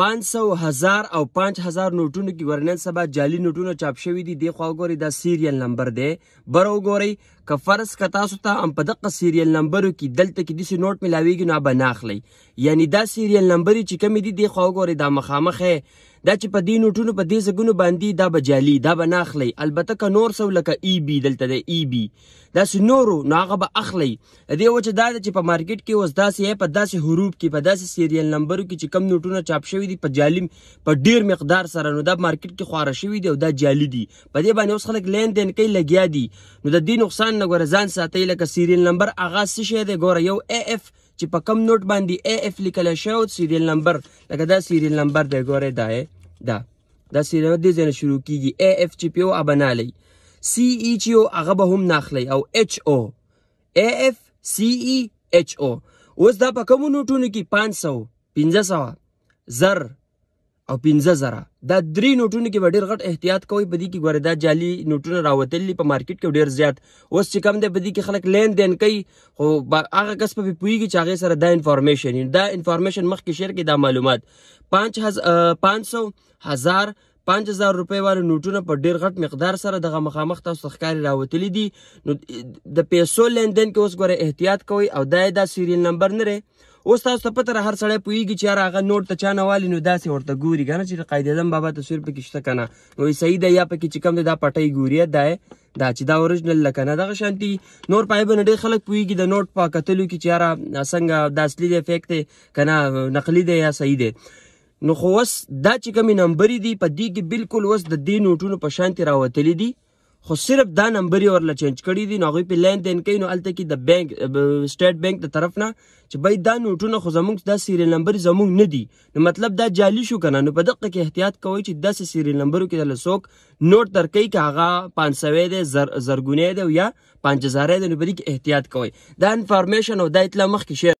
500 1000 او 5000 نوټونو کې ورنن سبا جعلي نوټونه چاپ شوي دي د خوا ګوري د سیریل نمبر دی بر وګورئ که فرض که تاسو ته هم په دغه سیریل نمبرو کې دلته کې داسې نوټ ملاویږي نو به نه اخلئ یعنی دا سیریل نمبرې چې کومې دي د خوا وګورئ دا مخامخ دا چې په دې نوټونو په دې زګونو باندې دا به جالي دا به نه اخلئ البته که نور څه لکه ای e بي دلته د ای بي e داسې نورو نو هغه به اخلئ د دې وجه دا ده چې په مارکیټ کې اوس داسې یې په داسې حروف کې په داسې سیریل نمبرو کې چې کم نوټونه چاپ شوي دي په جالیم په ډیر مقدار سره نو دا مارکیټ کې خواره شوي دي او دا جالي دي په دې باندې اوس خلک لین دین کوي لګیا دي نو د دې نقصان نه ګوره ځان ساتئ لکه سیریل نمبر هغه څه شی دی ګوره یو اے اف چې په کم نوټ باندې اف لیکل شوی او سیریل نمبر لکه دا سیریل نمبر دی ګوره دا دا دا سیریل دې ځنه شروع کیږي اف چې پیو ابنالي سی ای e چې او هغه به هم ناخلی او اچ او اف سی ای اچ او اوس دا په کومو نوټونو کې 500 1500 زر او 15000 دا درې نوټونو کې وړ غټ احتیاط کوي بدی کې ګوره دا جعلي نوټونه راوتلې په مارکیټ کې ډیر زیات اوس چې کم دی بدی کې خلک لین دین کوي خو هغه کس په پویږي چې هغه سره دا انفارمیشن دا انفارمیشن مخکې شیر کې دا معلومات 5000 هزار 5000 روپۍ والو نوټونه په ډیر غټ مقدار سره دغه مخامخ تاسو ښکاری راوتلي دي نو د پیسو لندن کې اوس ګوره احتیاط کوي او دا د سیریل نمبر نه اوس تاسو ته پته هر سړی پوهېږي چې یار هغه نوټ ته چا نه والي نو داسې ورته ګوري که نه چې قائد اعظم بابا تصویر پکې شته که نه نو صحیح دی یا پکې چې کوم دی دا پټۍ ګوري دا دا چې دا اوریجنل لکه نه دغه شانتي نور پای به ډېر خلک پوهېږي د نوټ په کتلو کې چې یاره څنګه دا اصلي دی فیک دی که نه نقلي دی یا صحیح دی نو خو اوس دا چې کومې نمبرې دي په دې کې بالکل اوس د دې نوټونو په شانتې راوتلي دي خو صرف دا نمبر یې ورله چینج کړي دي نو هغوی پې لین دین کوي نو هلته کې د بینک سټیټ بینک د طرف نه چې بای دا نوټونه خو زمونږ دا سیریل نمبر زمونږ نه دي نو مطلب دا جعلي شو که نه نو په دقه کې احتیاط کوئ چې داسې سیریل نمبرو کې درله څوک نوټ درکوي که هغه پنج سوی دی زر زرګونی دی او یا پنج هزاری دی نو په دې کې احتیاط کوئ دا انفارمیشن او دا اطلاع مخکې شیر